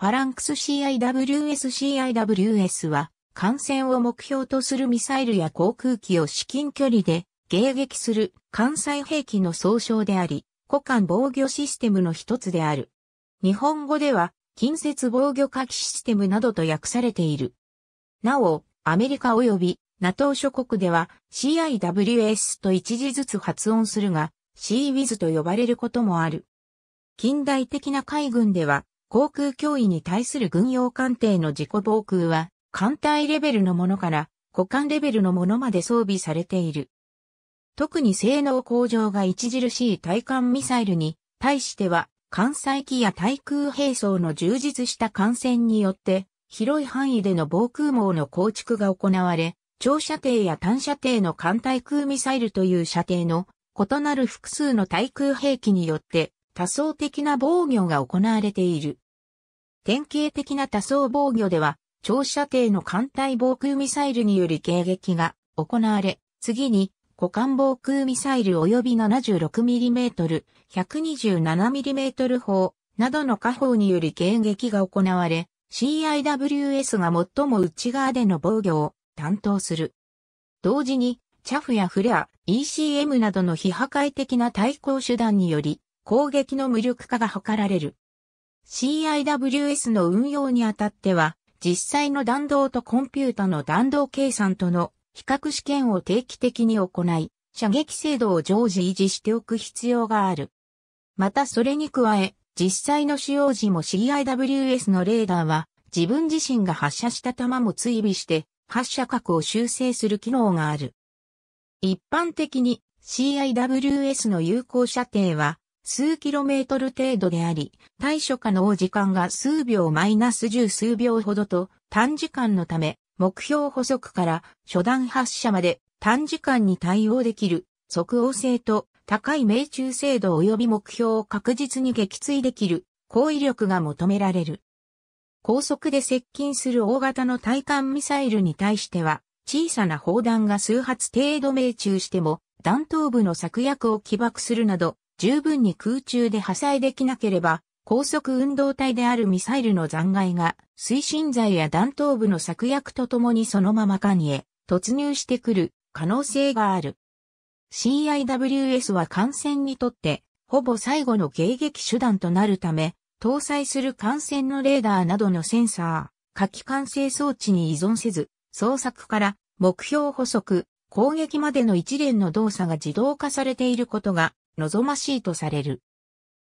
ファランクス CIWS-CIWS は、艦船を目標とするミサイルや航空機を至近距離で迎撃する艦載兵器の総称であり、古艦防御システムの一つである。日本語では、近接防御火器システムなどと訳されている。なお、アメリカ及び NATO 諸国では CIWS と一字ずつ発音するが、CWIS と呼ばれることもある。近代的な海軍では航空脅威に対する軍用艦艇の自己防空は、艦隊レベルのものから、股艦レベルのものまで装備されている。特に性能向上が著しい対艦ミサイルに、対しては、艦載機や対空兵装の充実した艦船によって、広い範囲での防空網の構築が行われ、長射程や短射程の艦対空ミサイルという射程の異なる複数の対空兵器によって多層的な防御が行われている。典型的な多層防御では、長射程の艦隊防空ミサイルにより迎撃が行われ、次に、股間防空ミサイル及び 76mm、127mm 砲などの火砲により迎撃が行われ、CIWS が最も内側での防御を担当する。同時に、チャフやフレア、ECM などの非破壊的な対抗手段により、攻撃の無力化が図られる。CIWS の運用にあたっては、実際の弾道とコンピュータの弾道計算との比較試験を定期的に行い、射撃精度を常時維持しておく必要がある。またそれに加え、実際の使用時も CIWS のレーダーは自分自身が発射した弾も追尾して発射角を修正する機能がある。一般的に CIWS の有効射程は数キロメートル程度であり、対処可能時間が数秒マイナス十数秒ほどと短時間のため、目標補足から初段発射まで短時間に対応できる即応性と高い命中精度及び目標を確実に撃墜できる高威力が求められる。高速で接近する大型の対艦ミサイルに対しては小さな砲弾が数発程度命中しても弾頭部の策略を起爆するなど十分に空中で破砕できなければ、高速運動体であるミサイルの残骸が推進剤や弾頭部の策略とともにそのままニへ突入してくる可能性がある。CIWS は艦船にとってほぼ最後の迎撃手段となるため、搭載する艦船のレーダーなどのセンサー、火器管制装置に依存せず、捜索から目標補足、攻撃までの一連の動作が自動化されていることが望ましいとされる。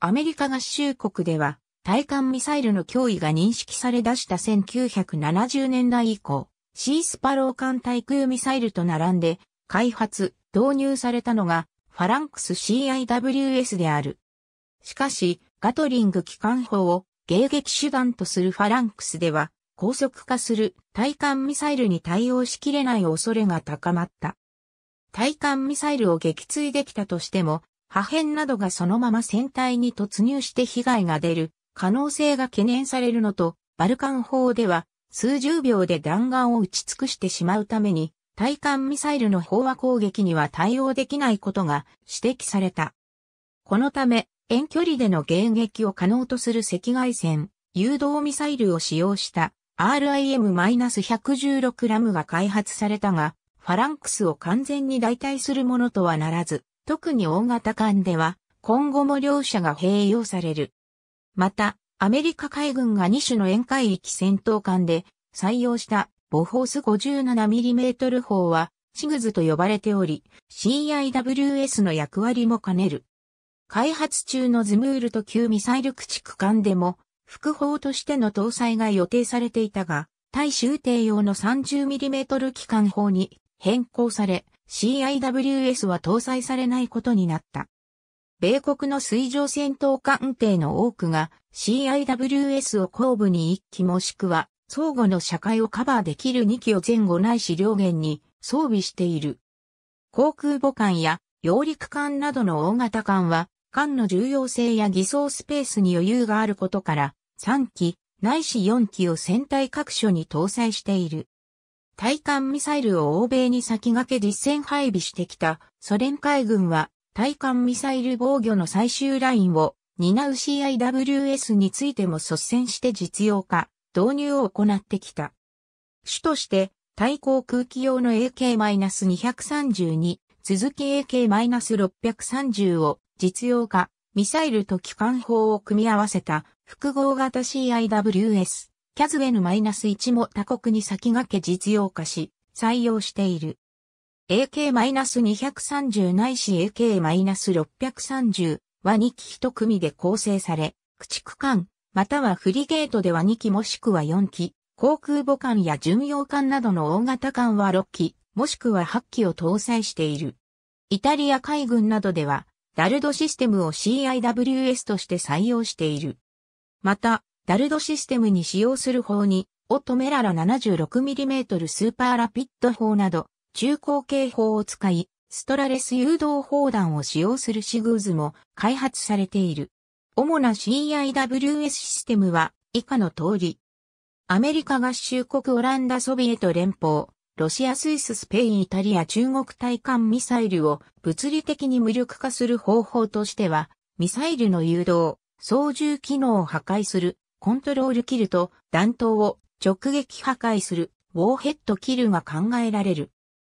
アメリカ合衆国では、対艦ミサイルの脅威が認識され出した1970年代以降、シースパロー艦対空ミサイルと並んで、開発、導入されたのが、ファランクス CIWS である。しかし、ガトリング機関砲を迎撃手段とするファランクスでは、高速化する対艦ミサイルに対応しきれない恐れが高まった。対艦ミサイルを撃墜できたとしても、破片などがそのまま船体に突入して被害が出る可能性が懸念されるのと、バルカン砲では数十秒で弾丸を打ち尽くしてしまうために、対艦ミサイルの飽和攻撃には対応できないことが指摘された。このため、遠距離での迎撃を可能とする赤外線、誘導ミサイルを使用した RIM-116 ラムが開発されたが、ファランクスを完全に代替するものとはならず、特に大型艦では、今後も両者が併用される。また、アメリカ海軍が2種の沿海域戦闘艦で採用したボホース 57mm 砲はシグズと呼ばれており、CIWS の役割も兼ねる。開発中のズムールと旧ミサイル駆逐艦でも、副砲としての搭載が予定されていたが、対集艇用の 30mm 機関砲に変更され、CIWS は搭載されないことになった。米国の水上戦闘艦艇の多くが CIWS を後部に1機もしくは相互の社会をカバーできる2機を前後ないし両舷に装備している。航空母艦や揚陸艦などの大型艦は艦の重要性や偽装スペースに余裕があることから3機ないし4機を船体各所に搭載している。対艦ミサイルを欧米に先駆け実戦配備してきたソ連海軍は対艦ミサイル防御の最終ラインを担う CIWS についても率先して実用化、導入を行ってきた。主として対航空機用の AK-232 続き AK-630 を実用化、ミサイルと機関砲を組み合わせた複合型 CIWS。キャズウェヌ -1 も他国に先駆け実用化し、採用している。AK-230 ないし AK-630 は2機1組で構成され、駆逐艦、またはフリゲートでは2機もしくは4機、航空母艦や巡洋艦などの大型艦は6機、もしくは8機を搭載している。イタリア海軍などでは、ダルドシステムを CIWS として採用している。また、ダルドシステムに使用する砲に、オトメララ 76mm スーパーラピッド砲など、中高警砲を使い、ストラレス誘導砲弾を使用するシグーズも開発されている。主な CIWS システムは以下の通り。アメリカ合衆国オランダソビエト連邦、ロシアスイススペインイタリア中国対艦ミサイルを物理的に無力化する方法としては、ミサイルの誘導、操縦機能を破壊するコントロールキルと弾頭を直撃破壊するウォーヘッドキルが考えられる。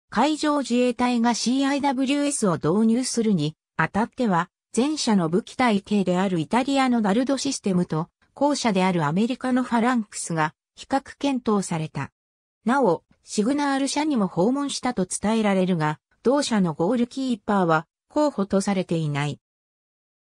海上自衛隊が CIWS を導入するにあたっては、前者の武器体系であるイタリアのダルドシステムと、後者であるアメリカのファランクスが比較検討された。なお、シグナール社にも訪問したと伝えられるが、同社のゴールキーパーは候補とされていない。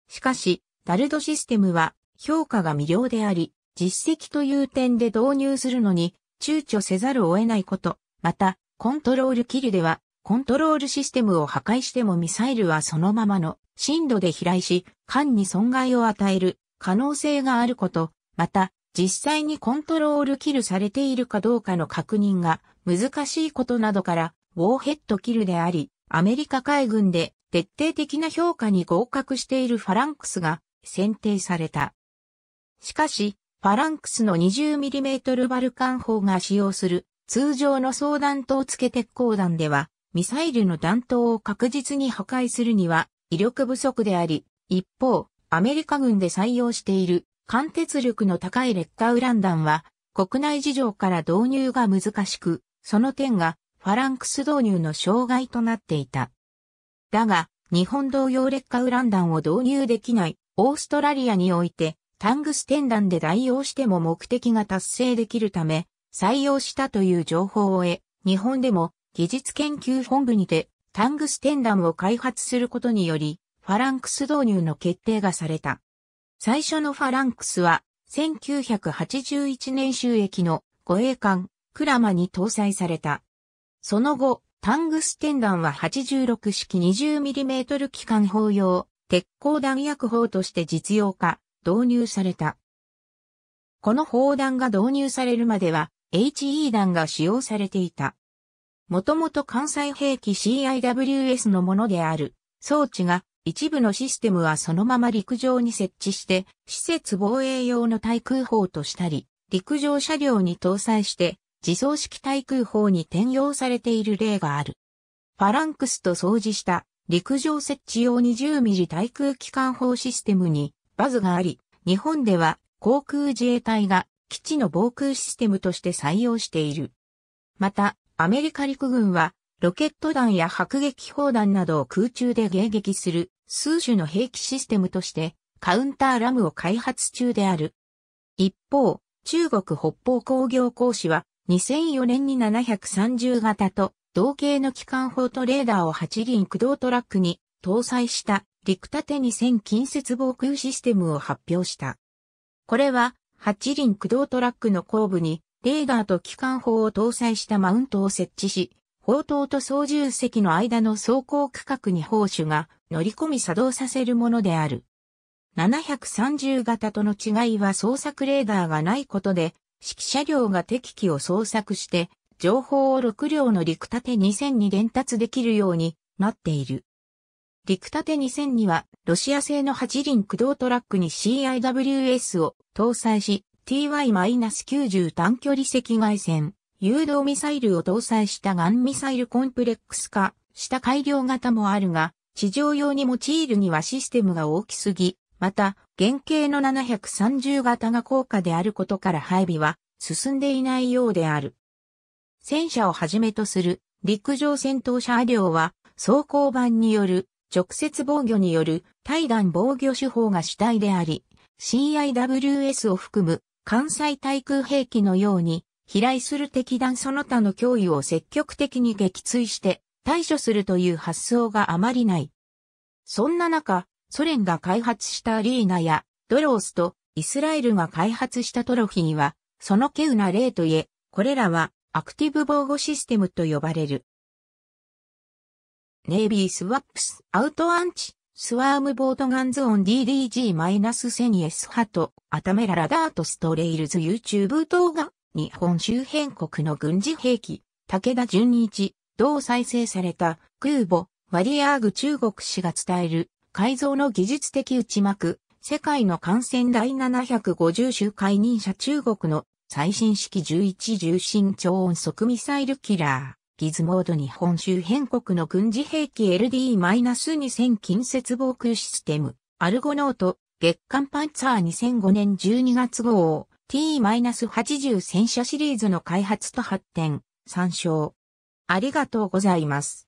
しかし、ダルドシステムは評価が未了であり、実績という点で導入するのに躊躇せざるを得ないこと、また、コントロールキルでは、コントロールシステムを破壊してもミサイルはそのままの深度で飛来し、艦に損害を与える可能性があること、また、実際にコントロールキルされているかどうかの確認が難しいことなどから、ウォーヘッドキルであり、アメリカ海軍で徹底的な評価に合格しているファランクスが選定された。しかし、ファランクスの 20mm バルカン砲が使用する通常の総弾頭付け鉄鋼弾では、ミサイルの弾頭を確実に破壊するには威力不足であり、一方、アメリカ軍で採用している貫徹力の高い劣化ウラン弾は、国内事情から導入が難しく、その点がファランクス導入の障害となっていた。だが、日本同様劣化ウラン弾を導入できないオーストラリアにおいて、タングステン弾で代用しても目的が達成できるため、採用したという情報を得、日本でも技術研究本部にてタングステン弾を開発することにより、ファランクス導入の決定がされた。最初のファランクスは、1981年収益の護衛艦、クラマに搭載された。その後、タングステン弾は86式 20mm 機関砲用、鉄鋼弾薬砲として実用化、導入された。この砲弾が導入されるまでは HE 弾が使用されていた。もともと関西兵器 CIWS のものである装置が一部のシステムはそのまま陸上に設置して施設防衛用の対空砲としたり陸上車両に搭載して自走式対空砲に転用されている例がある。ファランクスと相似した陸上設置用2 0ミリ対空機関砲システムにバズがあり、日本では航空自衛隊が基地の防空システムとして採用している。また、アメリカ陸軍はロケット弾や迫撃砲弾などを空中で迎撃する数種の兵器システムとしてカウンターラムを開発中である。一方、中国北方工業工士は2004年に730型と同型の機関砲とレーダーを8輪駆動トラックに搭載した陸縦2000近接防空システムを発表した。これは、8輪駆動トラックの後部に、レーダーと機関砲を搭載したマウントを設置し、砲塔と操縦席の間の走行区画に砲手が乗り込み作動させるものである。730型との違いは捜索レーダーがないことで、指揮車両が敵機を捜索して、情報を6両の陸縦2000に伝達できるようになっている。陸縦2000には、ロシア製の8輪駆動トラックに CIWS を搭載し、TY-90 短距離赤外線、誘導ミサイルを搭載したガンミサイルコンプレックス化した改良型もあるが、地上用に用いるにはシステムが大きすぎ、また、原型の730型が高価であることから配備は進んでいないようである。戦車をはじめとする陸上戦闘車両は装甲板による直接防御による対弾防御手法が主体であり、CIWS を含む関西対空兵器のように、飛来する敵弾その他の脅威を積極的に撃墜して対処するという発想があまりない。そんな中、ソ連が開発したアリーナやドロースとイスラエルが開発したトロフィーは、その稀有な例といえ、これらはアクティブ防護システムと呼ばれる。ネイビースワップス、アウトアンチ、スワームボートガンズオン d d g セニエスハト、アタメララダートストレイルズ YouTube 動画、日本周辺国の軍事兵器、武田純一、同再生された空母、ワリアーグ中国史が伝える改造の技術的内幕、世界の感染第750週回任者中国の最新式11重心超音速ミサイルキラー。ギズモード日本周辺国の軍事兵器 LD-2000 近接防空システム、アルゴノート、月刊パンツァー2005年12月号を T-80 戦車シリーズの開発と発展、参照。ありがとうございます。